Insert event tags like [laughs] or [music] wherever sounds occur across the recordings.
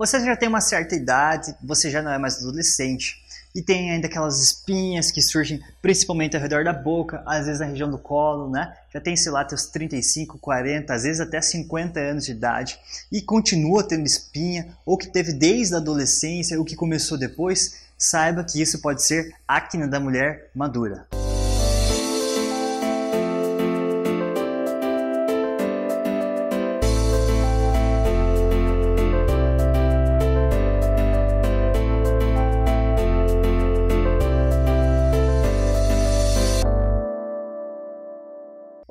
Você já tem uma certa idade, você já não é mais adolescente e tem ainda aquelas espinhas que surgem principalmente ao redor da boca, às vezes na região do colo, né? Já tem, sei lá, teus 35, 40, às vezes até 50 anos de idade e continua tendo espinha, ou que teve desde a adolescência, ou que começou depois, saiba que isso pode ser acne da mulher madura.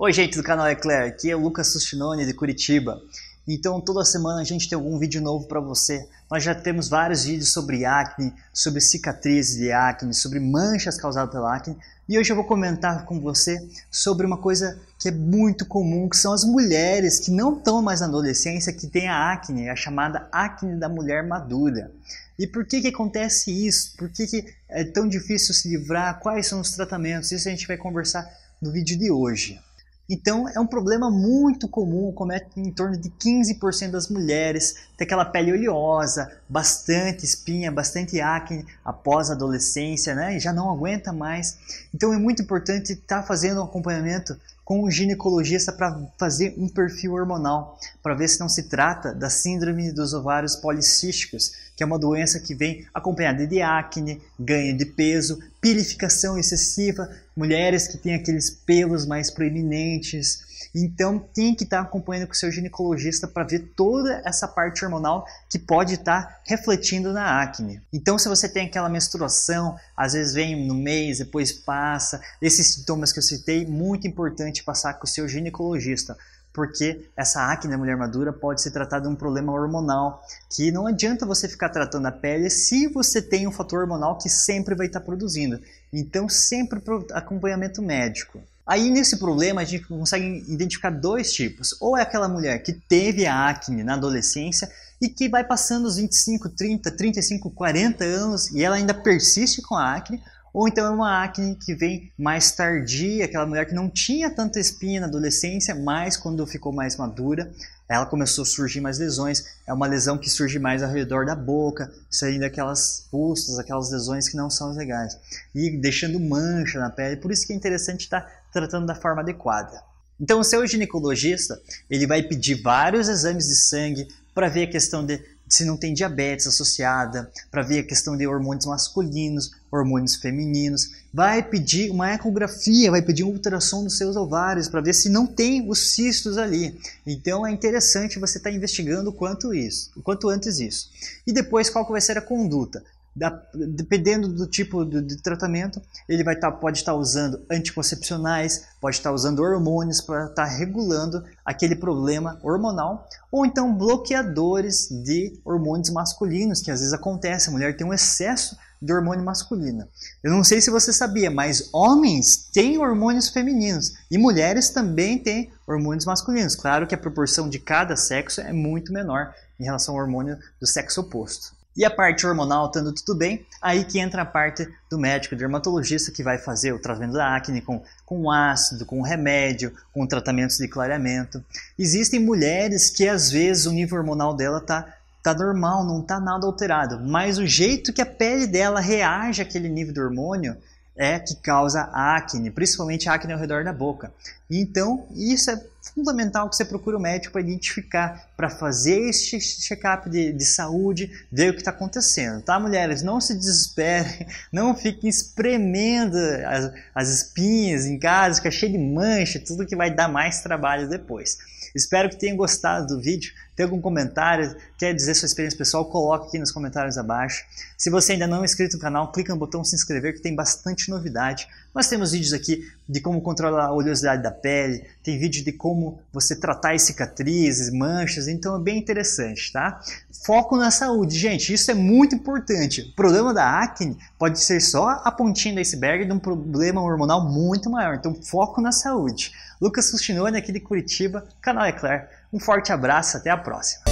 Oi, gente do canal Eclair, aqui é o Lucas Sustinoni de Curitiba. Então, toda semana a gente tem algum vídeo novo para você. Nós já temos vários vídeos sobre acne, sobre cicatrizes de acne, sobre manchas causadas pela acne. E hoje eu vou comentar com você sobre uma coisa que é muito comum, que são as mulheres que não estão mais na adolescência, que têm a acne, a chamada acne da mulher madura. E por que, que acontece isso? Por que, que é tão difícil se livrar? Quais são os tratamentos? Isso a gente vai conversar no vídeo de hoje. Então é um problema muito comum, comete é em torno de 15% das mulheres, tem aquela pele oleosa, bastante espinha, bastante acne após a adolescência, né? E já não aguenta mais. Então é muito importante estar tá fazendo um acompanhamento com um ginecologista para fazer um perfil hormonal, para ver se não se trata da síndrome dos ovários policísticos, que é uma doença que vem acompanhada de acne, ganho de peso, pilificação excessiva, mulheres que têm aqueles pelos mais proeminentes, então tem que estar tá acompanhando com o seu ginecologista para ver toda essa parte hormonal que pode estar tá refletindo na acne. Então se você tem aquela menstruação, às vezes vem no mês, depois passa, esses sintomas que eu citei, muito importante passar com o seu ginecologista porque essa acne da mulher madura pode ser tratada de um problema hormonal, que não adianta você ficar tratando a pele se você tem um fator hormonal que sempre vai estar produzindo. Então, sempre acompanhamento médico. Aí nesse problema a gente consegue identificar dois tipos. Ou é aquela mulher que teve a acne na adolescência e que vai passando os 25, 30, 35, 40 anos e ela ainda persiste com a acne, ou então é uma acne que vem mais tardia, aquela mulher que não tinha tanta espinha na adolescência, mas quando ficou mais madura, ela começou a surgir mais lesões. É uma lesão que surge mais ao redor da boca, saindo aquelas pustas, aquelas lesões que não são legais. E deixando mancha na pele. Por isso que é interessante estar tá tratando da forma adequada. Então, o seu ginecologista ele vai pedir vários exames de sangue para ver a questão de se não tem diabetes associada, para ver a questão de hormônios masculinos, hormônios femininos, vai pedir uma ecografia, vai pedir um ultrassom dos seus ovários para ver se não tem os cistos ali. Então é interessante você estar tá investigando quanto isso, o quanto antes isso. E depois qual que vai ser a conduta? Da, dependendo do tipo de, de tratamento, ele vai tá, pode estar tá usando anticoncepcionais, pode estar tá usando hormônios para estar tá regulando aquele problema hormonal, ou então bloqueadores de hormônios masculinos, que às vezes acontece, a mulher tem um excesso de hormônio masculino. Eu não sei se você sabia, mas homens têm hormônios femininos e mulheres também têm hormônios masculinos. Claro que a proporção de cada sexo é muito menor em relação ao hormônio do sexo oposto. E a parte hormonal estando tudo bem, aí que entra a parte do médico dermatologista que vai fazer o tratamento da acne com, com ácido, com remédio, com tratamentos de clareamento. Existem mulheres que às vezes o nível hormonal dela tá, tá normal, não tá nada alterado, mas o jeito que a pele dela reage àquele nível de hormônio é que causa acne, principalmente acne ao redor da boca. Então, isso é fundamental que você procure o um médico para identificar, para fazer esse check-up de, de, saúde, ver o que está acontecendo, tá, mulheres? Não se desesperem, [laughs] não fiquem espremendo as, as espinhas em casa, fica cheio de mancha, tudo que vai dar mais trabalho depois. Espero que tenham gostado do vídeo tem algum comentário, quer dizer sua experiência pessoal, coloque aqui nos comentários abaixo. Se você ainda não é inscrito no canal, clica no botão se inscrever que tem bastante novidade. Nós temos vídeos aqui de como controlar a oleosidade da pele, tem vídeo de como você tratar as cicatrizes, manchas, então é bem interessante, tá? Foco na saúde, gente, isso é muito importante. O problema da acne pode ser só a pontinha do iceberg de um problema hormonal muito maior, então foco na saúde. Lucas Fustinone, aqui de Curitiba, canal Eclair. Um forte abraço, até a próxima!